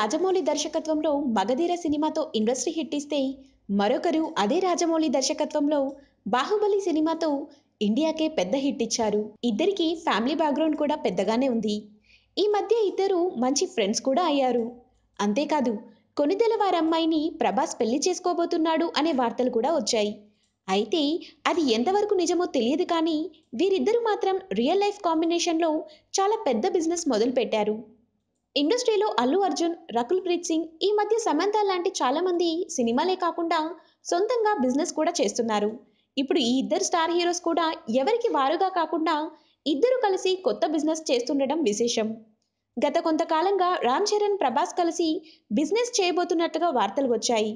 రాజమౌళి దర్శకత్వంలో మగధీర సినిమాతో industry hit ఇస్తే మరొకరు అదే రాజమౌళి దర్శకత్వంలో బాహుబలి సినిమాతో ఇండియాకే పెద్ద హిట్ ఇచ్చారు ఇద్దరికి ఫ్యామిలీ బ్యాక్గ్రౌండ్ కూడా పెద్దగానే ఉంది ఈ మధ్య ఇద్దరు మంచి ఫ్రెండ్స్ కూడా అయ్యారు అంతేకాదు కొనిదెల వారి అమ్మాయిని ప్రభాస్ పెళ్లి చేసుకోబోతున్నాడు అనే వార్తలు కూడా వచ్చాయి అయితే అది ఎంతవరకు నిజమో తెలియదు కానీ వీరిద్దరూ మాత్రం రియల్ లైఫ్ కాంబినేషన్లో చాలా పెద్ద బిజినెస్ మొదలుపెట్టారు ఇండస్ట్రీలో అల్లు అర్జున్ రకుల్ ప్రీత్ సింగ్ ఈ మధ్య సమంత లాంటి చాలామంది సినిమాలే కాకుండా సొంతంగా బిజినెస్ కూడా చేస్తున్నారు ఇప్పుడు ఈ ఇద్దరు స్టార్ హీరోస్ కూడా ఎవరికి వారుగా కాకుండా ఇద్దరు కలిసి కొత్త బిజినెస్ చేస్తుండడం విశేషం గత కొంతకాలంగా రామ్ చరణ్ ప్రభాస్ కలిసి బిజినెస్ చేయబోతున్నట్టుగా వార్తలు వచ్చాయి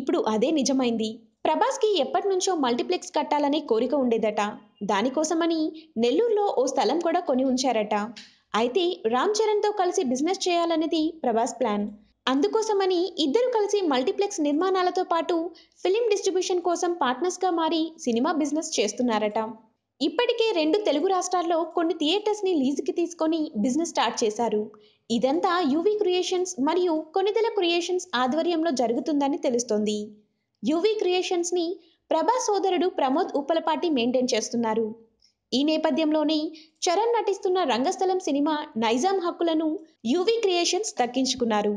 ఇప్పుడు అదే నిజమైంది ప్రభాస్కి ఎప్పటి నుంచో మల్టీప్లెక్స్ కట్టాలనే కోరిక ఉండేదట దానికోసమని నెల్లూరులో ఓ స్థలం కూడా కొని ఉంచారట అయితే రామ్ చరణ్తో కలిసి బిజినెస్ చేయాలనేది ప్రభాస్ ప్లాన్ అందుకోసమని ఇద్దరు కలిసి మల్టీప్లెక్స్ నిర్మాణాలతో పాటు ఫిలిం డిస్ట్రిబ్యూషన్ కోసం పార్ట్నర్స్గా మారి సినిమా బిజినెస్ చేస్తున్నారట ఇప్పటికే రెండు తెలుగు రాష్ట్రాల్లో కొన్ని థియేటర్స్ని లీజుకి తీసుకొని బిజినెస్ స్టార్ట్ చేశారు ఇదంతా యూవీ క్రియేషన్స్ మరియు కొనిదెల క్రియేషన్స్ ఆధ్వర్యంలో జరుగుతుందని తెలుస్తోంది యువి క్రియేషన్స్ని ప్రభా సోదరుడు ప్రమోద్ ఉప్పలపాటి మెయింటైన్ చేస్తున్నారు ఈ నేపథ్యంలోనే చరణ్ నటిస్తున్న రంగస్థలం సినిమా నైజాం హక్కులను యువి క్రియేషన్స్ దక్కించుకున్నారు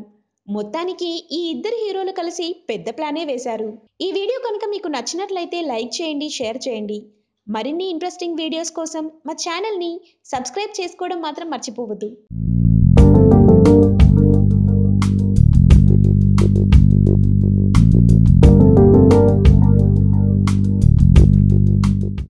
మొత్తానికి ఈ ఇద్దరు హీరోలు కలిసి పెద్ద ప్లానే వేశారు ఈ వీడియో కనుక మీకు నచ్చినట్లయితే లైక్ చేయండి షేర్ చేయండి మరిన్ని ఇంట్రెస్టింగ్ వీడియోస్ కోసం మా ఛానల్ని సబ్స్క్రైబ్ చేసుకోవడం మాత్రం మర్చిపోవద్దు